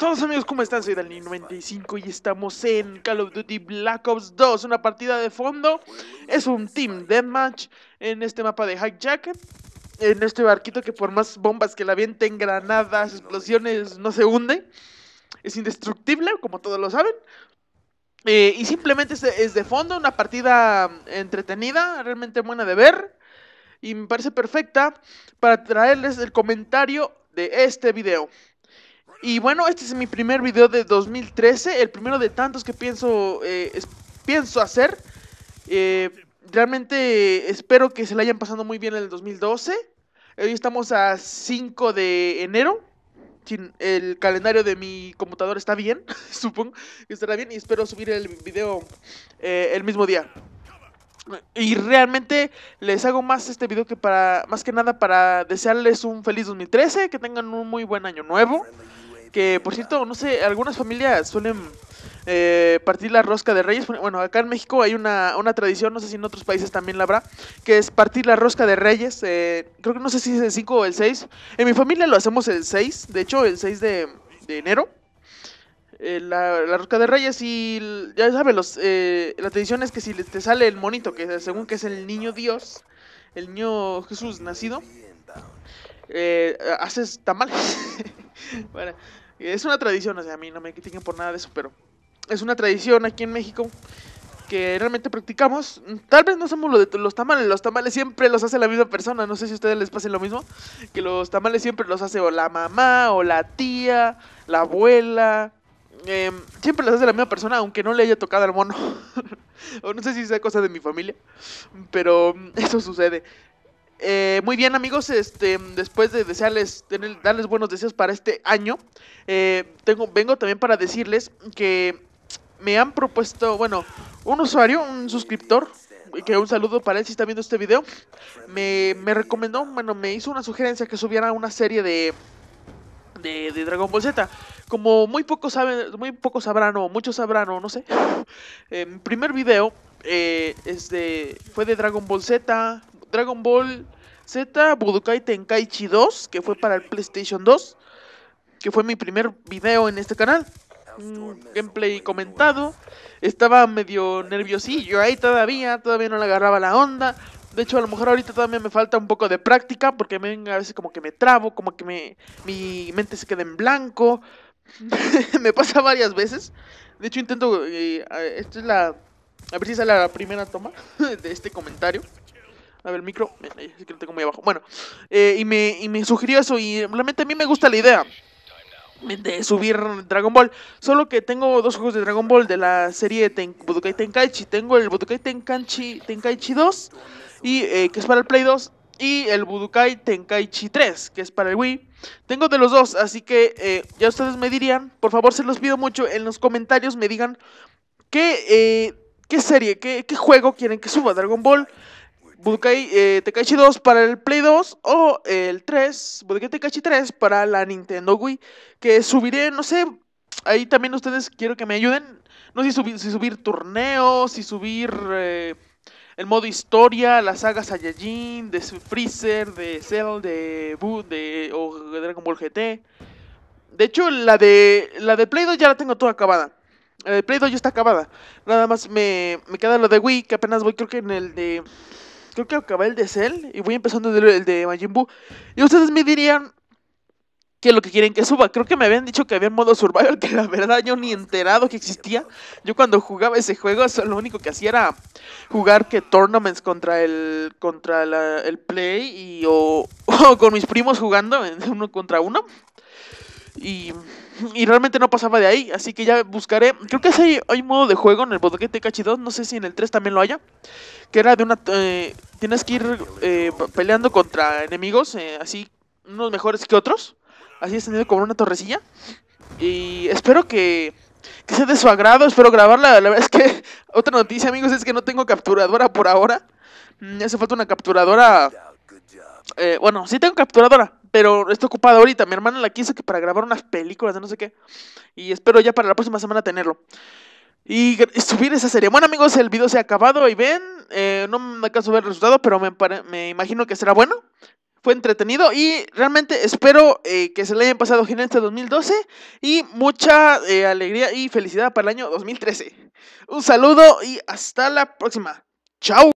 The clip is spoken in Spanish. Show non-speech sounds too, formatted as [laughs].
todos amigos, ¿cómo están? Soy Dani95 y estamos en Call of Duty Black Ops 2, una partida de fondo. Es un Team Deathmatch en este mapa de High Jacket. En este barquito que por más bombas que la avienten, granadas, explosiones, no se hunde. Es indestructible, como todos lo saben. Eh, y simplemente es de fondo, una partida mm, entretenida, realmente buena de ver. Y me parece perfecta para traerles el comentario de este video. Y bueno, este es mi primer video de 2013, el primero de tantos que pienso, eh, pienso hacer. Eh, realmente espero que se la hayan pasado muy bien en el 2012. Hoy estamos a 5 de enero. El calendario de mi computador está bien, [laughs] supongo que estará bien y espero subir el video eh, el mismo día. Y realmente les hago más este video que para, más que nada para desearles un feliz 2013, que tengan un muy buen año nuevo que por cierto, no sé, algunas familias suelen eh, partir la rosca de reyes. Bueno, acá en México hay una, tradición, no sé si en otros países también la habrá, que es partir la rosca de reyes. Eh, creo que no sé si es el 5 o el 6. En mi familia lo hacemos el 6, de hecho el 6 de, enero. Eh, la, rosca de reyes y ya saben, los, la tradición es que si te sale el monito, que según que es el niño Dios, el niño Jesús nacido, haces tamales. [laughs] [laughs] Bueno, es una tradición, o sea, a mí no me critiquen por nada de eso, pero es una tradición aquí en México que realmente practicamos. Tal vez no somos lo de los tamales, los tamales siempre los hace la misma persona, no sé si a ustedes les pase lo mismo, que los tamales siempre los hace o la mamá, o la tía, la abuela, em, siempre los hace la misma persona, aunque no le haya tocado al mono. [laughs] o no sé si sea cosa de mi familia, pero eso sucede. Eh, muy bien, amigos, este, después de desearles, darles buenos deseos para este año, eh, tengo, vengo también para decirles que me han propuesto, bueno, un usuario, un suscriptor, que un saludo para él si está viendo este video, me, recomendó, bueno, me hizo una sugerencia que subiera una serie de, de, Dragon Ball Z. Como muy pocos saben, muy pocos sabrán o muchos sabrán o no sé. mi [laughs] primer video eh, fue de Dragon Ball Z, Dragon Ball Z, Budokai Tenkaichi 2, que fue para el PlayStation 2, que fue mi primer video en este canal. Mm, gameplay comentado. Estaba medio nerviosillo ahí todavía, todavía no le agarraba la onda. De hecho, a lo mejor ahorita todavía me falta un poco de práctica porque a veces como que me trabo, como que me, mi mente se queda en blanco. [laughs] me pasa varias veces. De hecho, intento... Eh, esta es la... A ver si sale la primera toma [laughs] de este comentario. A ver, el micro. Eh, eh, que lo tengo muy abajo. Bueno, eh, y, me, sugirió eso. Y realmente a mí me gusta la idea de subir Dragon Ball. Solo que tengo dos juegos de Dragon Ball de la serie Ten Budokai Tenkaichi. Tengo el Budokai Tenkaichi, Tenkaichi 2, y, que es para el Play 2, y el Budokai Tenkaichi 3, que es para el Wii. Tengo de los dos, así que ya ustedes me dirían, por favor se los pido mucho, en los comentarios me digan qué, qué serie, qué, qué juego quieren que suba, Dragon Ball Budokai eh, 2 para el Play 2 o el 3, Budokai Tekachi 3 para la Nintendo Wii, que subiré, no sé, ahí también ustedes quiero que me ayuden, no sé si subir, torneos, si subir eh, el modo historia, las sagas Saiyajin, de Freezer, de Cell, de Buu, de o Dragon Ball GT. De hecho, la de la de Play 2 ya la tengo toda acabada. La de Play 2 ya está acabada. Nada más me, me queda lo de Wii, que apenas voy creo que en el de creo que acabé el de Cell y voy empezando el de, Majin Buu. Y ustedes me dirían que lo que quieren que suba. Creo que me habían dicho que había modo survival, que la verdad yo ni enterado que existía. Yo cuando jugaba ese juego, lo único que hacía era jugar que tournaments contra el contra el play y [laughs] o, con mis primos jugando uno contra uno. Y, realmente no pasaba de ahí, así que ya buscaré. Creo que hay, hay modo de juego en el Bodoquete Cachi2, no sé si en el 3 también lo haya. Que era de una. Eh, tienes que ir eh, peleando contra enemigos, eh, así, unos mejores que otros. Así tenido como una torrecilla. Y espero que, que sea de su agrado, espero grabarla. La verdad es que [laughs] otra noticia, amigos, es que no tengo capturadora por ahora. Me mm, hace falta una capturadora. bueno, sí tengo capturadora, pero está ocupada ahorita. Mi hermana la quiso que para grabar unas películas de no sé qué. Y espero ya para la próxima semana tenerlo. Y subir esa serie. Bueno, amigos, el video se ha acabado y ven. Eh, no me acaso ver el resultado, pero me, me, imagino que será bueno. Fue entretenido y realmente espero eh, que se le hayan pasado genial este 2012 y mucha eh, alegría y felicidad para el año 2013. Un saludo y hasta la próxima. Chao.